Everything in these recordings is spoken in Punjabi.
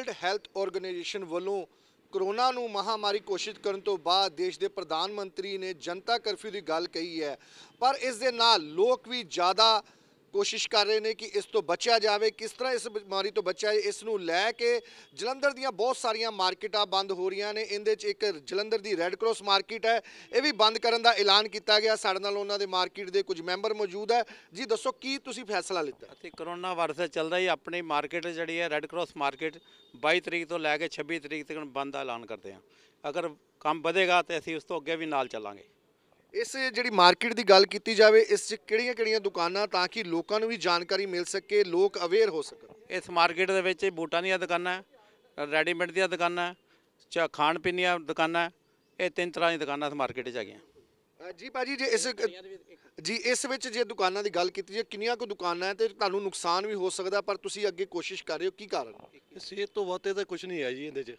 ਵਰਲਡ ਹੈਲਥ ਆਰਗੇਨਾਈਜੇਸ਼ਨ ਵੱਲੋਂ ਕਰੋਨਾ ਨੂੰ ਮਹਾਮਾਰੀ ਘੋਸ਼ਿਤ ਕਰਨ ਤੋਂ ਬਾਅਦ ਦੇਸ਼ ਦੇ ਪ੍ਰਧਾਨ ਮੰਤਰੀ ਨੇ ਜਨਤਾ ਕਰਫਿਊ ਦੀ ਗੱਲ ਕਹੀ ਹੈ ਪਰ ਇਸ ਦੇ ਨਾਲ ਲੋਕ ਵੀ ਜ਼ਿਆਦਾ ਕੋਸ਼ਿਸ਼ ਕਰ ਰਹੇ ਨੇ ਕਿ ਇਸ ਤੋਂ ਬਚਿਆ ਜਾਵੇ ਕਿਸ ਤਰ੍ਹਾਂ ਇਸ ਬਿਮਾਰੀ ਤੋਂ ਬਚਿਆ ਇਸ ਨੂੰ ਲੈ ਕੇ ਜਲੰਧਰ ਦੀਆਂ ਬਹੁਤ ਸਾਰੀਆਂ ਮਾਰਕੀਟਾਂ ਬੰਦ ਹੋ ਰਹੀਆਂ ਨੇ ਇਹਦੇ 'ਚ ਇੱਕ ਜਲੰਧਰ ਦੀ ਰੈੱਡ ਕਰਾਸ ਮਾਰਕੀਟ ਹੈ ਇਹ ਵੀ ਬੰਦ ਕਰਨ ਦਾ ਐਲਾਨ ਕੀਤਾ ਗਿਆ ਸਾਡੇ ਨਾਲ ਉਹਨਾਂ ਦੇ ਮਾਰਕੀਟ ਦੇ ਕੁਝ ਮੈਂਬਰ ਮੌਜੂਦ ਹੈ ਜੀ ਦੱਸੋ ਕੀ ਤੁਸੀਂ ਫੈਸਲਾ ਲਿੱਤਾ ਅਤੇ ਕਰੋਨਾ ਵਾਇਰਸ ਚੱਲਦਾ ਹੀ ਆਪਣੀ ਮਾਰਕੀਟ ਜਿਹੜੀ ਹੈ ਰੈੱਡ ਕਰਾਸ ਮਾਰਕੀਟ 22 ਤਰੀਕ ਤੋਂ ਲੈ ਕੇ 26 ਤਰੀਕ ਤੱਕ ਬੰਦ ਦਾ ਐਲਾਨ ਕਰਦੇ ਹਾਂ ਅਗਰ ਕੰਮ ਵਧੇਗਾ ਤੇ ਅਸੀਂ ਉਸ ਤੋਂ ਅੱਗੇ ਵੀ ਨਾਲ ਚੱਲਾਂਗੇ ਇਸ ਜਿਹੜੀ ਮਾਰਕੀਟ ਦੀ ਗੱਲ ਕੀਤੀ ਜਾਵੇ ਇਸ 'ਚ ਕਿਹੜੀਆਂ-ਕਿਹੜੀਆਂ ਦੁਕਾਨਾਂ ਤਾਂ ਕਿ ਲੋਕਾਂ ਨੂੰ ਵੀ ਜਾਣਕਾਰੀ ਮਿਲ ਸਕੇ ਲੋਕ ਅਵੇਅਰ ਹੋ ਸਕਣ ਇਸ ਮਾਰਕੀਟ ਦੇ ਵਿੱਚ ਬੂਟਾਂ ਦੀਆਂ ਦੁਕਾਨਾਂ ਰੈਡੀਮੇਡ ਦੀਆਂ ਦੁਕਾਨਾਂ ਚਾ ਖਾਣ ਪੀਣ ਦੀਆਂ ਦੁਕਾਨਾਂ ਇਹ ਤਿੰਨ ਤਰ੍ਹਾਂ ਦੀਆਂ ਦੁਕਾਨਾਂ ਇਸ ਮਾਰਕੀਟ 'ਚ ਗਈਆਂ ਜੀ ਭਾਜੀ ਜੇ ਇਸ ਜੀ ਇਸ ਵਿੱਚ ਜੇ ਦੁਕਾਨਾਂ ਦੀ ਗੱਲ ਕੀਤੀ ਜੇ ਕਿੰਨੀਆਂ ਕੋ ਦੁਕਾਨਾਂ ਹੈ ਤੇ ਤੁਹਾਨੂੰ ਨੁਕਸਾਨ ਵੀ ਹੋ ਸਕਦਾ ਪਰ ਤੁਸੀਂ ਅੱਗੇ ਕੋਸ਼ਿਸ਼ ਕਰ ਰਹੇ ਹੋ ਕੀ ਕਾਰਨ ਸਿਹਤ ਤੋਂ ਵੱਧ ਤਾਂ ਕੁਝ ਨਹੀਂ ਹੈ ਜੀ ਇਹਦੇ 'ਚ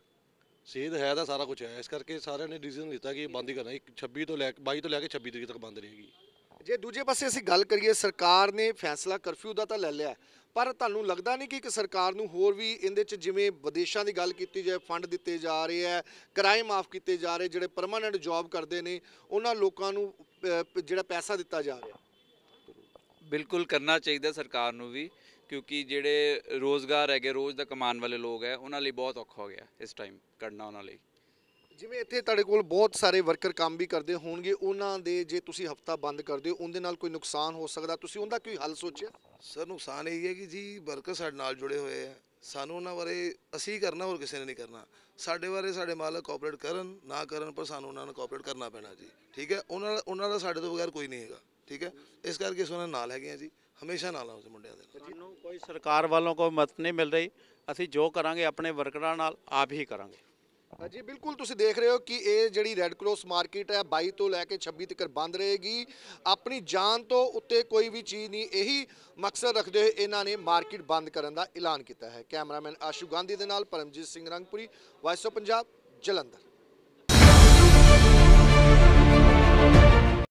ਸੇਧ ਹੈ ਤਾਂ ਸਾਰਾ ਕੁਝ ਹੈ ਇਸ ਕਰਕੇ ਸਾਰਿਆਂ ਨੇ ਡਿਸੀਜਨ ਲਿੱਤਾ ਕਿ ਇਹ ਬੰਦ ਹੀ ਕਰਨਾ 26 ਤੋਂ ਲੈ ਕੇ 22 ਤੋਂ ਲੈ ਕੇ 26 ਤਰੀਕ ਤੱਕ ਬੰਦ ਰਹੇਗੀ ਜੇ ਦੂਜੇ ਪਾਸੇ ਅਸੀਂ ਗੱਲ ਕਰੀਏ ਸਰਕਾਰ ਨੇ ਫੈਸਲਾ ਕਰਫਿਊ ਦਾ ਤਾਂ ਲੈ ਲਿਆ ਪਰ ਤੁਹਾਨੂੰ ਲੱਗਦਾ ਨਹੀਂ ਕਿ ਇੱਕ ਸਰਕਾਰ ਨੂੰ ਹੋਰ ਵੀ ਇਹਦੇ 'ਚ ਜਿਵੇਂ ਵਿਦੇਸ਼ਾਂ ਦੀ ਗੱਲ ਕੀਤੀ ਜਾਏ ਫੰਡ ਦਿੱਤੇ ਜਾ ਰਹੇ ਹੈ ਕਿਰਾਏ ਮਾਫ ਕੀਤੇ ਜਾ ਰਹੇ ਜਿਹੜੇ ਪਰਮਾਨੈਂਟ ਜੌਬ ਕਰਦੇ ਨੇ ਉਹਨਾਂ ਲੋਕਾਂ ਨੂੰ ਜਿਹੜਾ ਪੈਸਾ ਦਿੱਤਾ ਜਾ ਰਿਹਾ ਬਿਲਕੁਲ ਕਰਨਾ ਚਾਹੀਦਾ ਸਰਕਾਰ ਨੂੰ ਵੀ ਕਿਉਂਕਿ ਜਿਹੜੇ ਰੋਜ਼ਗਾਰ ਹੈਗੇ ਰੋਜ਼ ਦਾ ਕਮਾਨ ਵਾਲੇ ਲੋਕ ਹੈ ਉਹਨਾਂ ਲਈ ਬਹੁਤ ਔਖਾ ਹੋ ਗਿਆ ਇਸ ਟਾਈਮ ਕੱਢਣਾ ਉਹਨਾਂ ਲਈ ਜਿਵੇਂ ਇੱਥੇ ਤੁਹਾਡੇ ਕੋਲ ਬਹੁਤ ਸਾਰੇ ਵਰਕਰ ਕੰਮ ਵੀ ਕਰਦੇ ਹੋਣਗੇ ਉਹਨਾਂ ਦੇ ਜੇ ਤੁਸੀਂ ਹਫਤਾ ਬੰਦ ਕਰਦੇ ਹੋ ਉਹਦੇ ਨਾਲ ਕੋਈ ਨੁਕਸਾਨ ਹੋ ਸਕਦਾ ਤੁਸੀਂ ਉਹਦਾ ਕੋਈ ਹੱਲ ਸੋਚਿਆ ਸਰ ਨੁਕਸਾਨ ਇਹ ਹੈ ਕਿ ਜੀ ਵਰਕਰ ਸਾਡੇ ਨਾਲ ਜੁੜੇ ਹੋਏ ਆ ਸਾਨੂੰ ਉਹਨਾਂ ਬਾਰੇ ਅਸੀਂ ਕਰਨਾ ਹੋਰ ਕਿਸੇ ਨੇ ਨਹੀਂ ਕਰਨਾ ਸਾਡੇ ਬਾਰੇ ਸਾਡੇ ਮਾਲਕ ਕੋਆਪਰੇਟ ਕਰਨ ਨਾ ਕਰਨ ਪਰ ਸਾਨੂੰ ਉਹਨਾਂ ਨੂੰ ਕੋਆਪਰੇਟ ਕਰਨਾ ਪੈਣਾ ਜੀ ਠੀਕ ਹੈ ਉਹਨਾਂ ਉਹਨਾਂ ਦਾ ਸਾਡੇ ਤੋਂ ਬਗੈਰ ਕੋਈ ਨਹੀਂ ਹੈਗਾ ਠੀਕ ਹੈ ਇਸ ਕਰਕੇ ਸੋਨਾ ਨਾਲ ਹੈਗੇ ਆ ਜੀ ਹਮੇਸ਼ਾ ਨਾਲ ਆ ਉਸ ਮੁੰਡਿਆਂ ਦੇ ਸਾਨੂੰ ਕੋਈ ਸਰਕਾਰ ਵੱਲੋਂ ਕੋਈ ਮਦਦ ਨਹੀਂ ਮਿਲ ਰਹੀ ਅਸੀਂ ਜੋ ਕਰਾਂਗੇ ਆਪਣੇ ਵਰਕਰਾਂ ਨਾਲ ਆਪ ਹੀ ਕਰਾਂਗੇ ਜੀ ਬਿਲਕੁਲ ਤੁਸੀਂ ਦੇਖ ਰਹੇ ਹੋ ਕਿ ਇਹ ਜਿਹੜੀ ਰੈੱਡ ਕ੍ਰੋਸ ਮਾਰਕੀਟ ਹੈ 22 ਤੋਂ ਲੈ ਕੇ 26 ਤੱਕ ਬੰਦ ਰਹੇਗੀ ਆਪਣੀ ਜਾਨ ਤੋਂ ਉੱਤੇ ਕੋਈ ਵੀ ਚੀਜ਼ ਨਹੀਂ ਇਹੀ ਮਕਸਦ ਰੱਖਦੇ ਹੋਏ ਇਹਨਾਂ ਨੇ ਮਾਰਕੀਟ ਬੰਦ ਕਰਨ ਦਾ ਐਲਾਨ ਕੀਤਾ ਹੈ ਕੈਮਰਾਮੈਨ ਆਸ਼ੂ ਗਾਂਧੀ ਦੇ ਨਾਲ ਪਰਮਜੀਤ ਸਿੰਘ ਰੰਗਪੁਰੀ ਵਾਇਸੋ ਪੰਜਾਬ ਜਲੰਧਰ